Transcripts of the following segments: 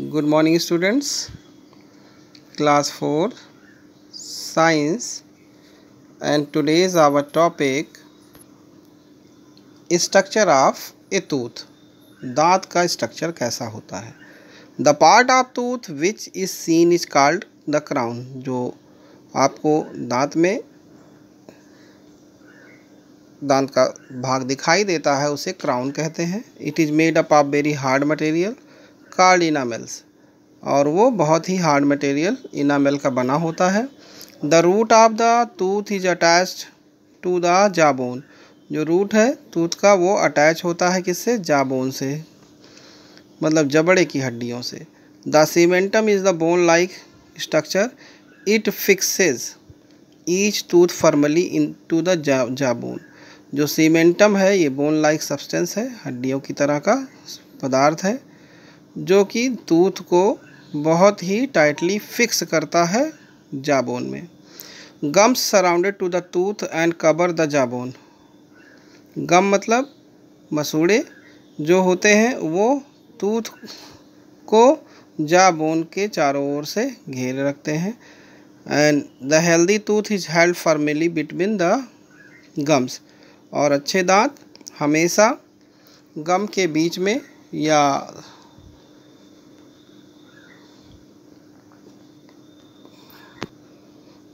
good morning students class four science and today's our topic structure of a tooth दांत का structure कैसा होता है the part of tooth which is seen is called the crown जो आपको दांत में दांत का भाग दिखाई देता है उसे क्राउन कहते हैं it is made up of very hard material called enamels और वो बहुत ही हार्ड मटेरियल इनामेल का बना होता है the root of the tooth is attached to the jawbone जो रूट है टूथ का वो अटैच होता है किससे जाबोन से मतलब जबड़े की हड्डियों से the cementum is the bone like structure it fixes each tooth formally into the jawbone जो सीमेंटम है ये बोन लाइक सब्सटेंस है हड्डियों की तरह का पदार्थ है जो कि दूध को बहुत ही टाइटली फिक्स करता है जाबोन में gums surrounded to the tooth and cover the jawbone gum मतलब मसूड़े जो होते हैं वो टूथ को जाबोन के चारों ओर से घेर रखते हैं and the healthy tooth is held formally between the gums और अच्छे दांत हमेशा गम के बीच में या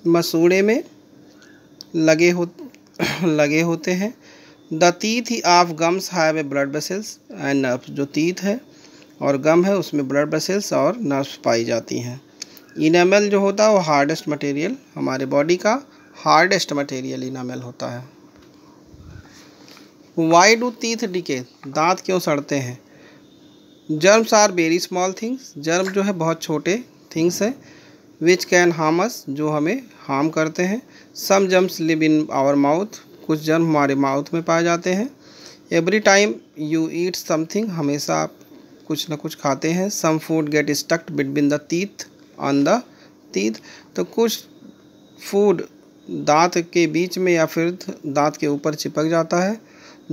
मसूड़े में लगे हो लगे होते हैं द तीथ ही of gums have blood vessels and nerves जो तीथ है और गम है उसमें ब्लड बसेल्स और नर्व्स पाई जाती हैं इनामल जो होता है वो हार्डेस्ट मटेरियल हमारे बॉडी का हार्डेस्ट मटेरियल इनामल होता है वाई डू तीथ डिके दांत क्यों सड़ते हैं germs are very small things germ जो है बहुत छोटे थिंग्स हैं विच कैन हार्म अस जो हमें हार्म करते हैं some germs live in our mouth कुछ जन्म हमारे माउथ में पाए जाते हैं every time you eat something हमेशा आप कुछ ना कुछ खाते हैं some food get stuck between the teeth on the teeth तो कुछ फूड दांत के बीच में या फिर दांत के ऊपर चिपक जाता है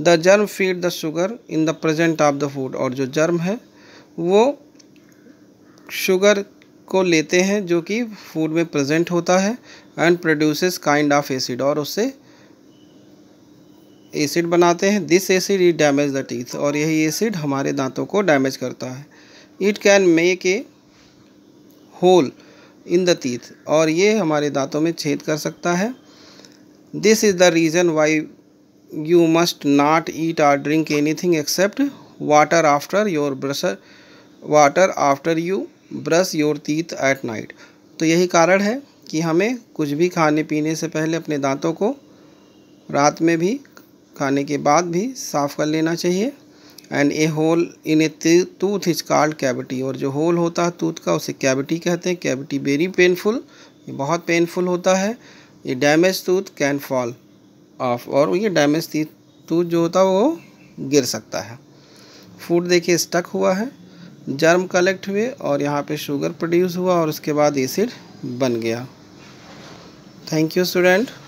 the germ feed the sugar in the present of the food और जो जर्म है वो शुगर को लेते हैं जो कि फूड में प्रेजेंट होता है and produces kind of acid और उससे एसिड बनाते हैं this acid is damage the teeth और यही एसिड हमारे दांतों को डैमेज करता है it can make a hole in the teeth और ये हमारे दांतों में छेद कर सकता है this is the reason why you must not eat or drink anything except water after your brush water after you brush your तीत एट नाइट तो यही कारण है कि हमें कुछ भी खाने पीने से पहले अपने दांतों को रात में भी खाने के बाद भी साफ़ कर लेना चाहिए and a hole in a tooth is called cavity और जो होल होता है टूथ का उसे कैविटी कहते हैं कैविटी वेरी पेनफुल ये बहुत पेनफुल होता है ये damage tooth can fall off और ये डैमेज टूथ जो होता है वो गिर सकता है फूड देखिए स्टक हुआ है जर्म कलेक्ट हुए और यहाँ पे शुगर प्रोड्यूस हुआ और उसके बाद एसिड बन गया थैंक यू स्टूडेंट